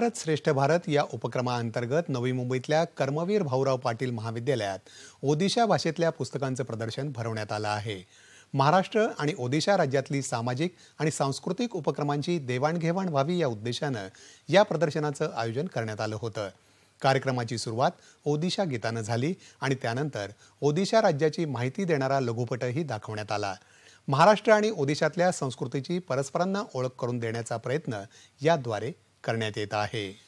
भारत श्रेष्ठ भारत या उपक्रमाअंतर्गत नवी मुंबईतल्या कर्मवीर भाऊराव पाटील महाविद्यालयात ओदिशा भाषेतल्या पुस्तकांचं प्रदर्शन भरवण्यात आलं आहे महाराष्ट्र आणि ओदिशा राज्यातली सामाजिक आणि सांस्कृतिक उपक्रमांची देवाणघेवाण व्हावी या उद्देशानं या प्रदर्शनाचं आयोजन करण्यात आलं होतं कार्यक्रमाची सुरुवात ओदिशा गीतानं झाली आणि त्यानंतर ओदिशा राज्याची माहिती देणारा लघुपटही दाखवण्यात आला महाराष्ट्र आणि ओदिशातल्या संस्कृतीची परस्परांना ओळख करून देण्याचा प्रयत्न याद्वारे करण्यात येत आहे